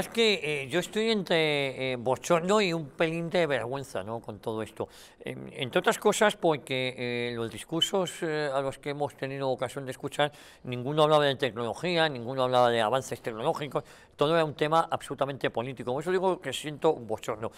Es que eh, yo estoy entre eh, bochorno y un pelín de vergüenza ¿no? con todo esto. Em, entre otras cosas porque eh, los discursos a los que hemos tenido ocasión de escuchar, ninguno hablaba de tecnología, ninguno hablaba de avances tecnológicos, todo era un tema absolutamente político. Por eso digo que siento bochorno.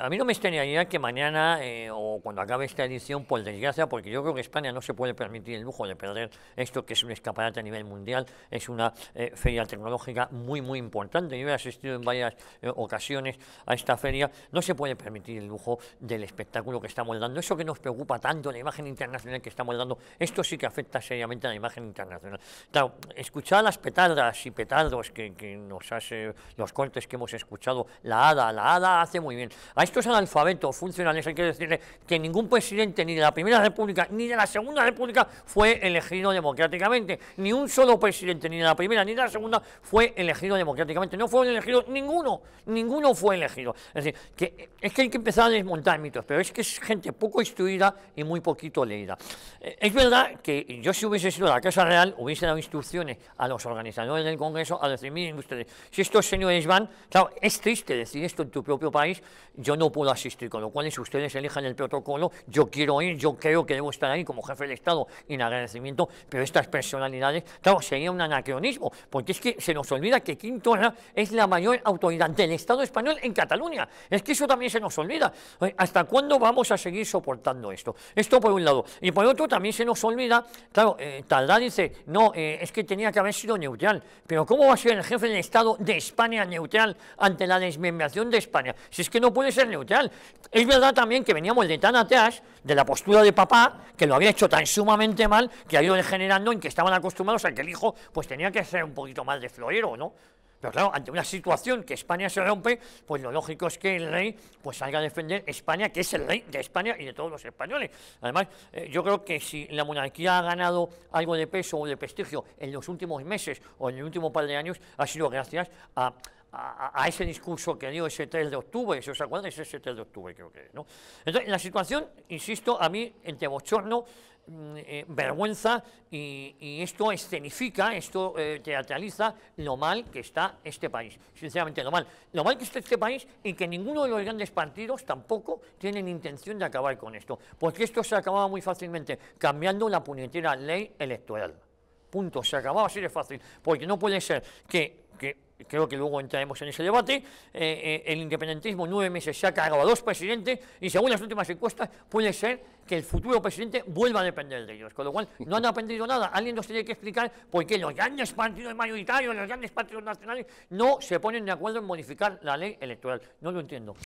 a mí no me extrañaría que mañana o cuando acabe esta edición, por desgracia, porque yo creo que España no se puede permitir el lujo de perder esto que es un escaparate a nivel mundial, es una feria tecnológica muy, muy importante. Yo asistido en varias eh, ocasiones a esta feria, no se puede permitir el lujo del espectáculo que estamos dando. Eso que nos preocupa tanto, la imagen internacional que estamos dando, esto sí que afecta seriamente a la imagen internacional. Claro, escuchar las petardas y petardos que, nos hace los cortes que hemos escuchado, la hada, la hada hace muy bien. A estos analfabetos funcionales hay que decirle que ningún presidente ni de la Primera República ni de la Segunda República fue elegido democráticamente. Ni un solo presidente ni de la Primera ni de la Segunda fue elegido democráticamente. No fue elegido, ninguno, ninguno fue elegido. Es decir, que, es que hay que empezar a desmontar mitos, pero es que es gente poco instruida y muy poquito leída. Eh, es verdad que yo si hubiese sido la Casa Real, hubiese dado instrucciones a los organizadores del Congreso a decir, miren ustedes, si estos señores van, claro, es triste decir esto en tu propio país, yo no puedo asistir, con lo cual si ustedes elijan el protocolo, yo quiero ir, yo creo que debo estar ahí como jefe del Estado en agradecimiento, pero estas personalidades, claro, sería un anacronismo, porque es que se nos olvida que Quintona es la mayor autoridad del Estado español en Cataluña. Es que eso también se nos olvida. ¿Hasta cuándo vamos a seguir soportando esto? Esto por un lado. Y por otro también se nos olvida, claro, eh, Taldá dice, no, eh, es que tenía que haber sido neutral. Pero ¿cómo va a ser el jefe del Estado de España neutral ante la desmembración de España? Si es que no puede ser neutral. Es verdad también que veníamos de tan atrás, de la postura de papá, que lo había hecho tan sumamente mal, que ha ido degenerando en que estaban acostumbrados a que el hijo pues tenía que ser un poquito más de florero, ¿no? Pero claro, ante una situación que España se rompe, pues lo lógico es que el rey pues salga a defender España, que es el rey de España y de todos los españoles. Además, eh, yo creo que si la monarquía ha ganado algo de peso o de prestigio en los últimos meses o en el último par de años, ha sido gracias a ese discurso que dio ese 3 de octubre, ¿se os acuerdan? Ese 3 de octubre creo que es, ¿no? Entonces, la situación, insisto, a mí, entre bochorno, Mm, eh, vergüenza y, esto escenifica, esto eh, teatraliza lo mal que está este país, sinceramente lo mal. Lo mal que está este país y que ninguno de los grandes partidos tampoco tienen intención de acabar con esto, porque esto se acababa muy fácilmente cambiando la puñetera ley electoral. Punto, se acababa así de fácil, porque no puede ser que creo que luego entraremos en ese debate, eh, eh, el independentismo nueve meses se ha cargado a dos presidentes y según las últimas encuestas puede ser que el futuro presidente vuelva a depender de ellos, con lo cual no han aprendido nada. Alguien nos tiene que explicar por qué los grandes partidos mayoritarios, los grandes partidos nacionales no se ponen de acuerdo en modificar la ley electoral. No lo entiendo.